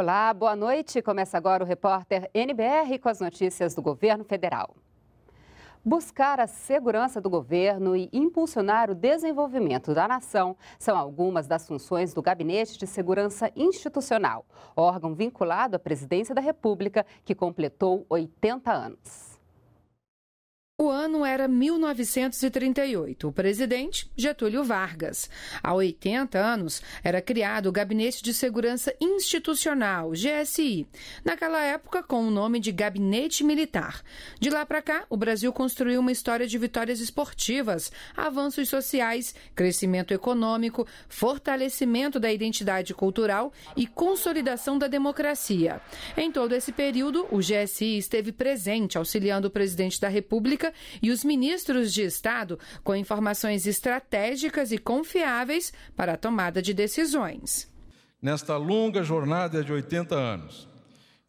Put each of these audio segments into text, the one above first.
Olá, boa noite. Começa agora o repórter NBR com as notícias do governo federal. Buscar a segurança do governo e impulsionar o desenvolvimento da nação são algumas das funções do Gabinete de Segurança Institucional, órgão vinculado à Presidência da República que completou 80 anos. O ano era 1938. O presidente, Getúlio Vargas. Há 80 anos, era criado o Gabinete de Segurança Institucional, GSI, naquela época com o nome de Gabinete Militar. De lá para cá, o Brasil construiu uma história de vitórias esportivas, avanços sociais, crescimento econômico, fortalecimento da identidade cultural e consolidação da democracia. Em todo esse período, o GSI esteve presente, auxiliando o presidente da República e os ministros de Estado com informações estratégicas e confiáveis para a tomada de decisões. Nesta longa jornada de 80 anos,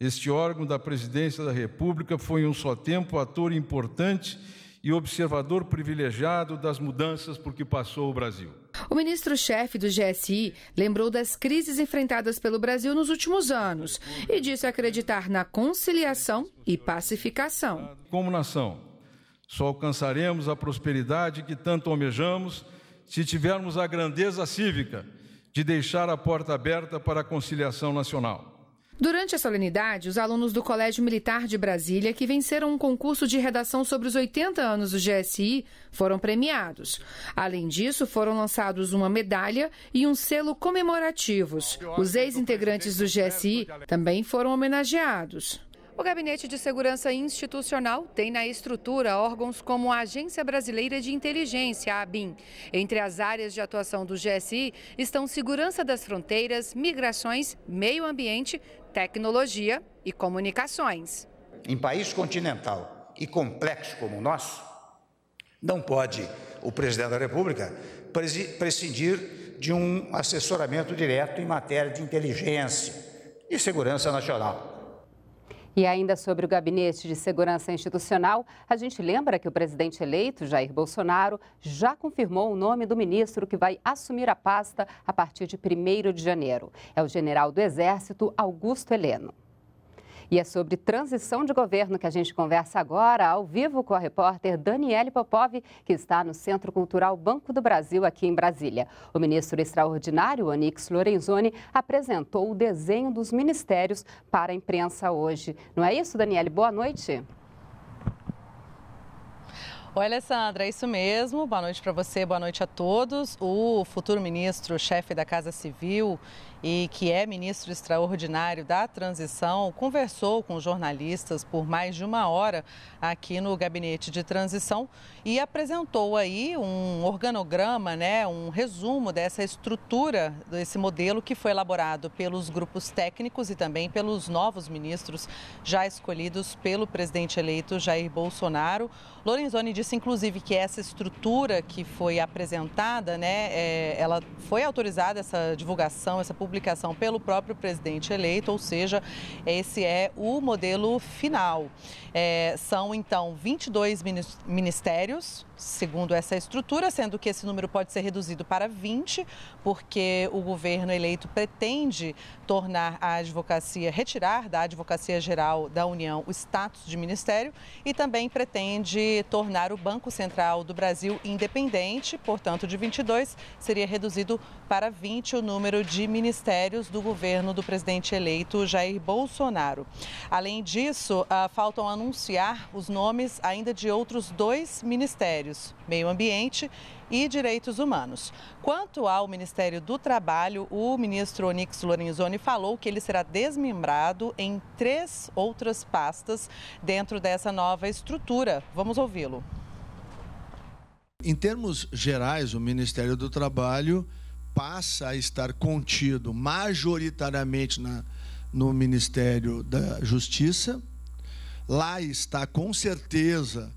este órgão da Presidência da República foi, em um só tempo, ator importante e observador privilegiado das mudanças por que passou o Brasil. O ministro-chefe do GSI lembrou das crises enfrentadas pelo Brasil nos últimos anos e disse acreditar na conciliação e pacificação. Como nação, só alcançaremos a prosperidade que tanto almejamos se tivermos a grandeza cívica de deixar a porta aberta para a conciliação nacional. Durante a solenidade, os alunos do Colégio Militar de Brasília, que venceram um concurso de redação sobre os 80 anos do GSI, foram premiados. Além disso, foram lançados uma medalha e um selo comemorativos. Os ex-integrantes do GSI também foram homenageados. O Gabinete de Segurança Institucional tem na estrutura órgãos como a Agência Brasileira de Inteligência, a ABIN. Entre as áreas de atuação do GSI estão segurança das fronteiras, migrações, meio ambiente, tecnologia e comunicações. Em país continental e complexo como o nosso, não pode o presidente da República prescindir de um assessoramento direto em matéria de inteligência e segurança nacional. E ainda sobre o Gabinete de Segurança Institucional, a gente lembra que o presidente eleito, Jair Bolsonaro, já confirmou o nome do ministro que vai assumir a pasta a partir de 1 de janeiro. É o general do Exército, Augusto Heleno. E é sobre transição de governo que a gente conversa agora, ao vivo, com a repórter Daniele Popov, que está no Centro Cultural Banco do Brasil, aqui em Brasília. O ministro extraordinário, Onix Lorenzoni, apresentou o desenho dos ministérios para a imprensa hoje. Não é isso, Daniele? Boa noite. Oi, Alessandra, é isso mesmo. Boa noite para você, boa noite a todos. O futuro ministro, chefe da Casa Civil e que é ministro extraordinário da transição, conversou com jornalistas por mais de uma hora aqui no gabinete de transição e apresentou aí um organograma, né, um resumo dessa estrutura, desse modelo que foi elaborado pelos grupos técnicos e também pelos novos ministros já escolhidos pelo presidente eleito Jair Bolsonaro. Lorenzoni disse, inclusive, que essa estrutura que foi apresentada, né, é, ela foi autorizada essa divulgação, essa publicação publicação pelo próprio presidente eleito, ou seja, esse é o modelo final. É, são então 22 ministérios, segundo essa estrutura, sendo que esse número pode ser reduzido para 20, porque o governo eleito pretende tornar a advocacia, retirar da Advocacia Geral da União o status de ministério e também pretende tornar o Banco Central do Brasil independente, portanto, de 22 seria reduzido para 20 o número de ministérios ministérios do governo do presidente eleito Jair Bolsonaro. Além disso, ah, faltam anunciar os nomes ainda de outros dois ministérios, Meio Ambiente e Direitos Humanos. Quanto ao Ministério do Trabalho, o ministro Onix Lorenzoni falou que ele será desmembrado em três outras pastas dentro dessa nova estrutura. Vamos ouvi-lo. Em termos gerais, o Ministério do Trabalho passa a estar contido majoritariamente na, no Ministério da Justiça. Lá está, com certeza,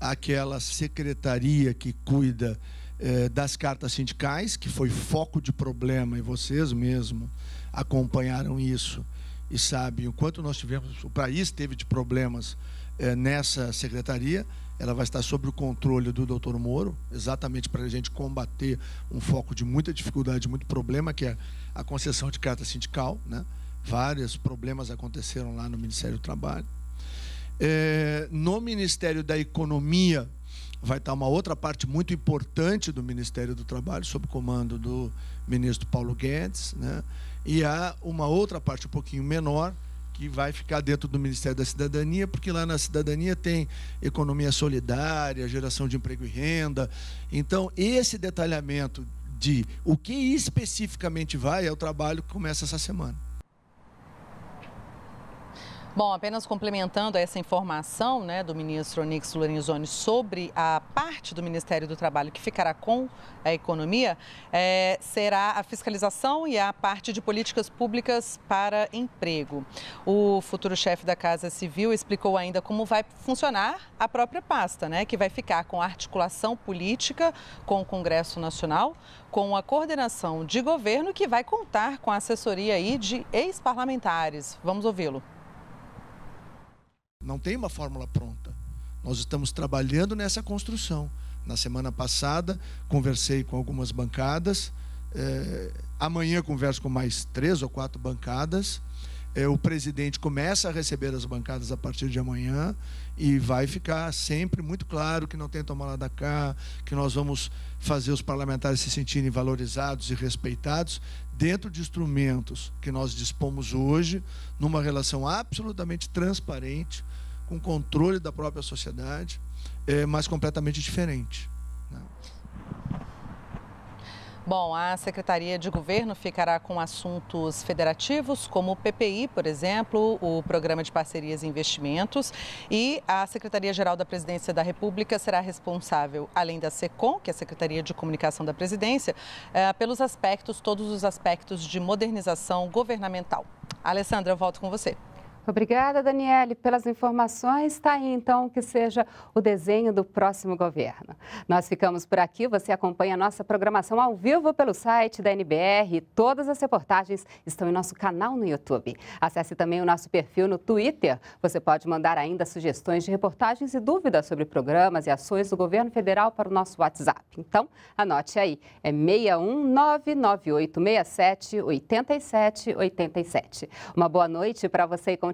aquela secretaria que cuida eh, das cartas sindicais, que foi foco de problema, e vocês mesmo acompanharam isso e sabem o quanto nós tivemos, o país teve de problemas eh, nessa secretaria ela vai estar sob o controle do Dr. Moro, exatamente para a gente combater um foco de muita dificuldade, muito problema, que é a concessão de carta sindical. Né? Vários problemas aconteceram lá no Ministério do Trabalho. É, no Ministério da Economia vai estar uma outra parte muito importante do Ministério do Trabalho, sob comando do ministro Paulo Guedes, né? e há uma outra parte um pouquinho menor, que vai ficar dentro do Ministério da Cidadania, porque lá na cidadania tem economia solidária, geração de emprego e renda. Então, esse detalhamento de o que especificamente vai é o trabalho que começa essa semana. Bom, apenas complementando essa informação né, do ministro Onix Lorenzoni sobre a parte do Ministério do Trabalho que ficará com a economia, é, será a fiscalização e a parte de políticas públicas para emprego. O futuro chefe da Casa Civil explicou ainda como vai funcionar a própria pasta, né, que vai ficar com a articulação política com o Congresso Nacional, com a coordenação de governo que vai contar com a assessoria aí de ex-parlamentares. Vamos ouvi-lo. Não tem uma fórmula pronta. Nós estamos trabalhando nessa construção. Na semana passada, conversei com algumas bancadas. É, amanhã converso com mais três ou quatro bancadas. É, o presidente começa a receber as bancadas a partir de amanhã e vai ficar sempre muito claro que não tem tomada da cá, que nós vamos fazer os parlamentares se sentirem valorizados e respeitados dentro de instrumentos que nós dispomos hoje, numa relação absolutamente transparente, com controle da própria sociedade, é, mas completamente diferente. Né? Bom, a Secretaria de Governo ficará com assuntos federativos, como o PPI, por exemplo, o Programa de Parcerias e Investimentos, e a Secretaria-Geral da Presidência da República será responsável, além da SECOM, que é a Secretaria de Comunicação da Presidência, eh, pelos aspectos, todos os aspectos de modernização governamental. Alessandra, eu volto com você. Obrigada, Daniele, pelas informações. Está aí, então, que seja o desenho do próximo governo. Nós ficamos por aqui. Você acompanha a nossa programação ao vivo pelo site da NBR. Todas as reportagens estão em nosso canal no YouTube. Acesse também o nosso perfil no Twitter. Você pode mandar ainda sugestões de reportagens e dúvidas sobre programas e ações do governo federal para o nosso WhatsApp. Então, anote aí. É 61998678787. Uma boa noite para você e continue